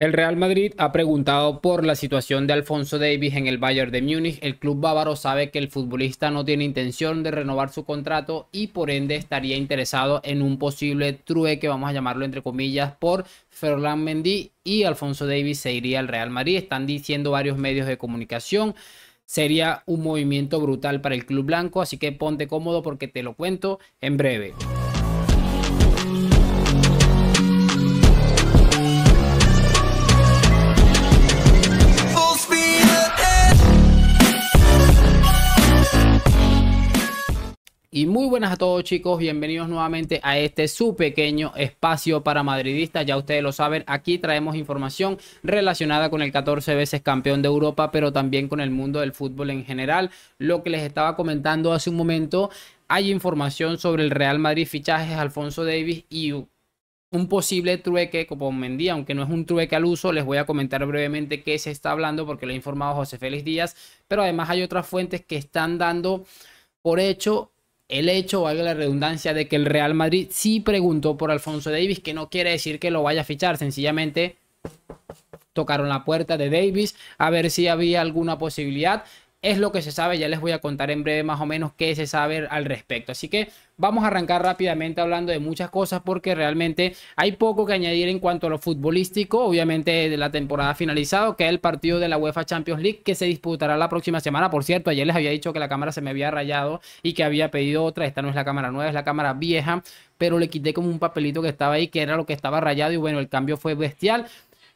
El Real Madrid ha preguntado por la situación de Alfonso Davis en el Bayern de Múnich. El club bávaro sabe que el futbolista no tiene intención de renovar su contrato y por ende estaría interesado en un posible trueque, vamos a llamarlo entre comillas, por Ferland Mendy y Alfonso Davis se iría al Real Madrid. Están diciendo varios medios de comunicación. Sería un movimiento brutal para el club blanco, así que ponte cómodo porque te lo cuento en breve. Muy buenas a todos chicos, bienvenidos nuevamente a este su pequeño espacio para madridistas, ya ustedes lo saben, aquí traemos información relacionada con el 14 veces campeón de Europa, pero también con el mundo del fútbol en general, lo que les estaba comentando hace un momento, hay información sobre el Real Madrid fichajes, Alfonso Davis y un posible trueque como Mendía, aunque no es un trueque al uso, les voy a comentar brevemente qué se está hablando porque lo ha informado José Félix Díaz, pero además hay otras fuentes que están dando por hecho el hecho, valga la redundancia, de que el Real Madrid sí preguntó por Alfonso Davis, que no quiere decir que lo vaya a fichar, sencillamente tocaron la puerta de Davis a ver si había alguna posibilidad es lo que se sabe, ya les voy a contar en breve más o menos qué se sabe al respecto. Así que vamos a arrancar rápidamente hablando de muchas cosas porque realmente hay poco que añadir en cuanto a lo futbolístico, obviamente de la temporada finalizado, que es el partido de la UEFA Champions League que se disputará la próxima semana. Por cierto, ayer les había dicho que la cámara se me había rayado y que había pedido otra, esta no es la cámara nueva, es la cámara vieja, pero le quité como un papelito que estaba ahí, que era lo que estaba rayado y bueno, el cambio fue bestial.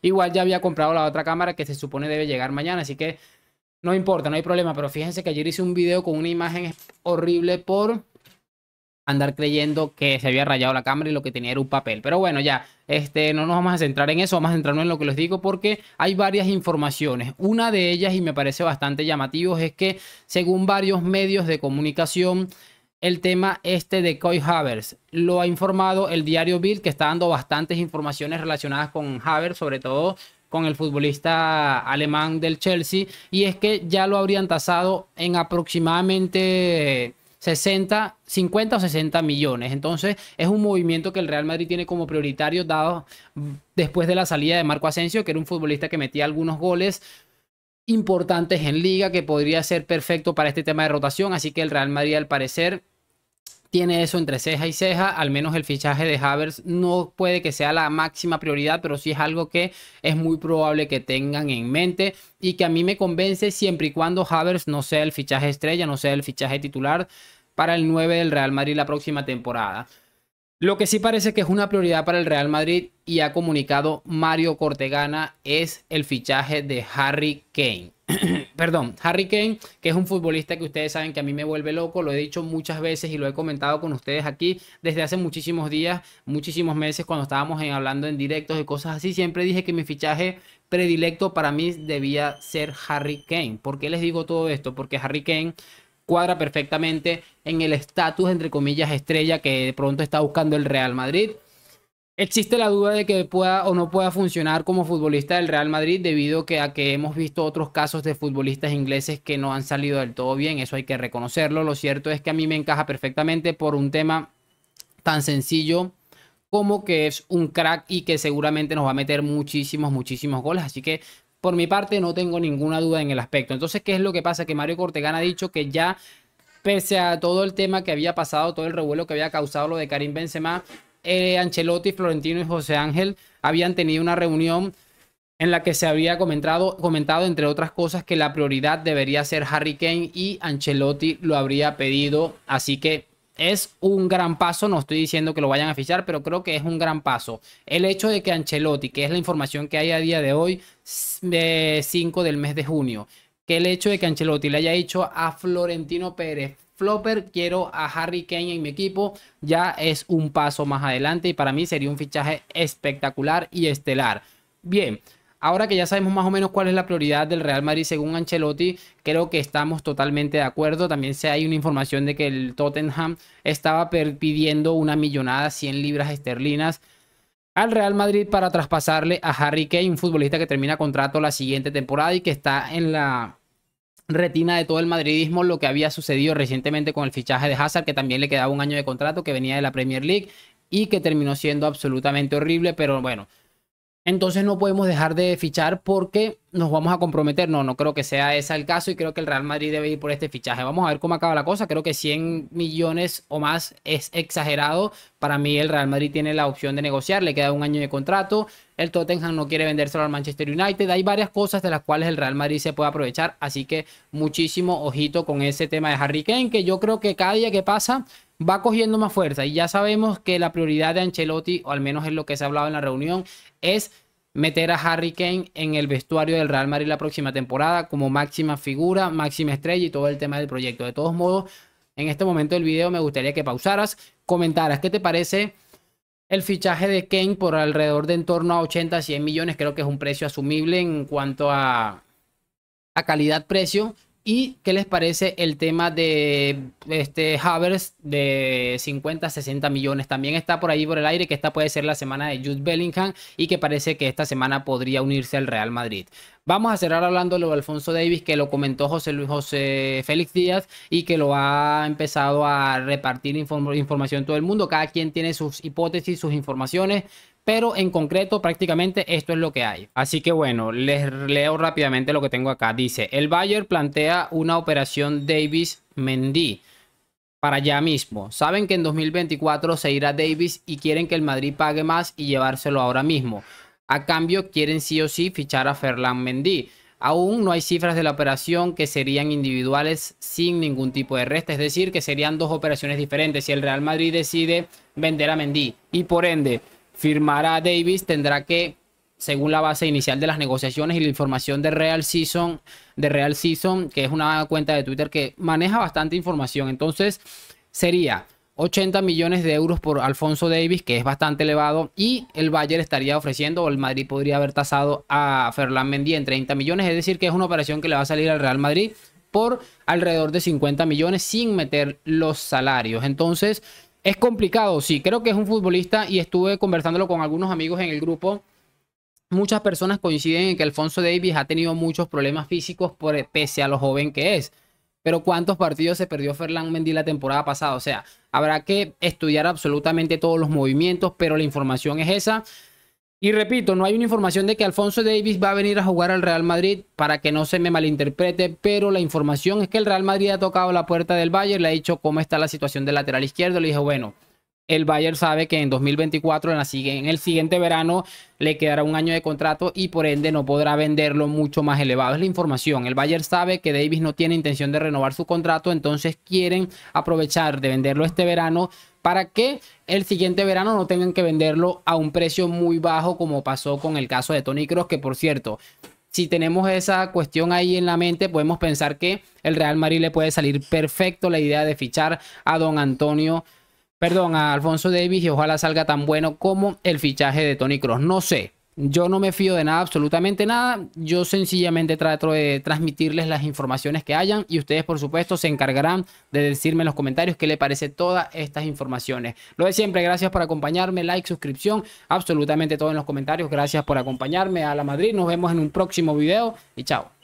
Igual ya había comprado la otra cámara que se supone debe llegar mañana, así que no importa, no hay problema, pero fíjense que ayer hice un video con una imagen horrible por andar creyendo que se había rayado la cámara y lo que tenía era un papel. Pero bueno, ya, este, no nos vamos a centrar en eso, vamos a centrarnos en lo que les digo porque hay varias informaciones. Una de ellas, y me parece bastante llamativo, es que según varios medios de comunicación, el tema este de Coy Havers. Lo ha informado el diario Bill, que está dando bastantes informaciones relacionadas con Havers, sobre todo con el futbolista alemán del Chelsea, y es que ya lo habrían tasado en aproximadamente 60, 50 o 60 millones. Entonces es un movimiento que el Real Madrid tiene como prioritario, dado después de la salida de Marco Asensio, que era un futbolista que metía algunos goles importantes en liga, que podría ser perfecto para este tema de rotación, así que el Real Madrid al parecer tiene eso entre ceja y ceja, al menos el fichaje de Havers no puede que sea la máxima prioridad, pero sí es algo que es muy probable que tengan en mente y que a mí me convence siempre y cuando Havers no sea el fichaje estrella, no sea el fichaje titular para el 9 del Real Madrid la próxima temporada. Lo que sí parece que es una prioridad para el Real Madrid y ha comunicado Mario Cortegana es el fichaje de Harry Kane perdón, Harry Kane, que es un futbolista que ustedes saben que a mí me vuelve loco, lo he dicho muchas veces y lo he comentado con ustedes aquí desde hace muchísimos días, muchísimos meses, cuando estábamos hablando en directos y cosas así, siempre dije que mi fichaje predilecto para mí debía ser Harry Kane. ¿Por qué les digo todo esto? Porque Harry Kane cuadra perfectamente en el estatus, entre comillas, estrella que de pronto está buscando el Real Madrid Existe la duda de que pueda o no pueda funcionar como futbolista del Real Madrid debido a que hemos visto otros casos de futbolistas ingleses que no han salido del todo bien, eso hay que reconocerlo. Lo cierto es que a mí me encaja perfectamente por un tema tan sencillo como que es un crack y que seguramente nos va a meter muchísimos, muchísimos goles. Así que por mi parte no tengo ninguna duda en el aspecto. Entonces, ¿qué es lo que pasa? Que Mario Cortegán ha dicho que ya, pese a todo el tema que había pasado, todo el revuelo que había causado lo de Karim Benzema, eh, Ancelotti, Florentino y José Ángel habían tenido una reunión en la que se había comentado, comentado, entre otras cosas, que la prioridad debería ser Harry Kane y Ancelotti lo habría pedido. Así que es un gran paso, no estoy diciendo que lo vayan a fichar, pero creo que es un gran paso. El hecho de que Ancelotti, que es la información que hay a día de hoy, de 5 del mes de junio, que el hecho de que Ancelotti le haya dicho a Florentino Pérez, flopper, quiero a Harry Kane en mi equipo, ya es un paso más adelante y para mí sería un fichaje espectacular y estelar. Bien, Ahora que ya sabemos más o menos cuál es la prioridad del Real Madrid según Ancelotti, creo que estamos totalmente de acuerdo. También se hay una información de que el Tottenham estaba pidiendo una millonada 100 libras esterlinas al Real Madrid para traspasarle a Harry Kane, un futbolista que termina contrato la siguiente temporada y que está en la retina de todo el madridismo lo que había sucedido recientemente con el fichaje de Hazard, que también le quedaba un año de contrato, que venía de la Premier League y que terminó siendo absolutamente horrible, pero bueno. Entonces no podemos dejar de fichar porque nos vamos a comprometer. No, no creo que sea ese el caso y creo que el Real Madrid debe ir por este fichaje. Vamos a ver cómo acaba la cosa. Creo que 100 millones o más es exagerado. Para mí el Real Madrid tiene la opción de negociar. Le queda un año de contrato. El Tottenham no quiere vendérselo al Manchester United. Hay varias cosas de las cuales el Real Madrid se puede aprovechar. Así que muchísimo ojito con ese tema de Harry Kane, que yo creo que cada día que pasa va cogiendo más fuerza. Y ya sabemos que la prioridad de Ancelotti, o al menos es lo que se ha hablado en la reunión, es meter a Harry Kane en el vestuario del Real Madrid la próxima temporada como máxima figura, máxima estrella y todo el tema del proyecto. De todos modos, en este momento del video me gustaría que pausaras, comentaras qué te parece el fichaje de Kane por alrededor de en torno a 80 100 millones. Creo que es un precio asumible en cuanto a, a calidad-precio. ¿Y qué les parece el tema de este Havers de 50, 60 millones? También está por ahí por el aire que esta puede ser la semana de Jude Bellingham y que parece que esta semana podría unirse al Real Madrid. Vamos a cerrar hablando de Alfonso Davis que lo comentó José Luis José Félix Díaz y que lo ha empezado a repartir información información todo el mundo. Cada quien tiene sus hipótesis, sus informaciones pero en concreto prácticamente esto es lo que hay. Así que bueno, les leo rápidamente lo que tengo acá. Dice, el Bayer plantea una operación Davis-Mendy para ya mismo. Saben que en 2024 se irá Davis y quieren que el Madrid pague más y llevárselo ahora mismo. A cambio quieren sí o sí fichar a Ferland Mendy. Aún no hay cifras de la operación que serían individuales sin ningún tipo de resta, es decir, que serían dos operaciones diferentes. Si el Real Madrid decide vender a Mendy y por ende firmará Davis tendrá que, según la base inicial de las negociaciones y la información de Real Season, de Real Season, que es una cuenta de Twitter que maneja bastante información. Entonces, sería 80 millones de euros por Alfonso Davis, que es bastante elevado, y el Bayern estaría ofreciendo, o el Madrid podría haber tasado a Ferland Mendy en 30 millones, es decir, que es una operación que le va a salir al Real Madrid por alrededor de 50 millones sin meter los salarios. Entonces, es complicado, sí, creo que es un futbolista y estuve conversándolo con algunos amigos en el grupo. Muchas personas coinciden en que Alfonso Davis ha tenido muchos problemas físicos por, pese a lo joven que es. Pero ¿cuántos partidos se perdió Ferland Mendy la temporada pasada? O sea, habrá que estudiar absolutamente todos los movimientos, pero la información es esa. Y repito, no hay una información de que Alfonso Davis va a venir a jugar al Real Madrid para que no se me malinterprete, pero la información es que el Real Madrid ha tocado la puerta del Bayern, le ha dicho cómo está la situación del lateral izquierdo, le dijo, bueno, el Bayern sabe que en 2024, en, en el siguiente verano, le quedará un año de contrato y por ende no podrá venderlo mucho más elevado. Es la información. El Bayern sabe que Davis no tiene intención de renovar su contrato, entonces quieren aprovechar de venderlo este verano para que el siguiente verano no tengan que venderlo a un precio muy bajo como pasó con el caso de Tony Cross. que por cierto, si tenemos esa cuestión ahí en la mente, podemos pensar que el Real Madrid le puede salir perfecto la idea de fichar a Don Antonio, perdón, a Alfonso Davis y ojalá salga tan bueno como el fichaje de Tony Cross. No sé, yo no me fío de nada, absolutamente nada. Yo sencillamente trato de transmitirles las informaciones que hayan y ustedes, por supuesto, se encargarán de decirme en los comentarios qué le parece todas estas informaciones. Lo de siempre, gracias por acompañarme, like, suscripción, absolutamente todo en los comentarios. Gracias por acompañarme a la Madrid. Nos vemos en un próximo video y chao.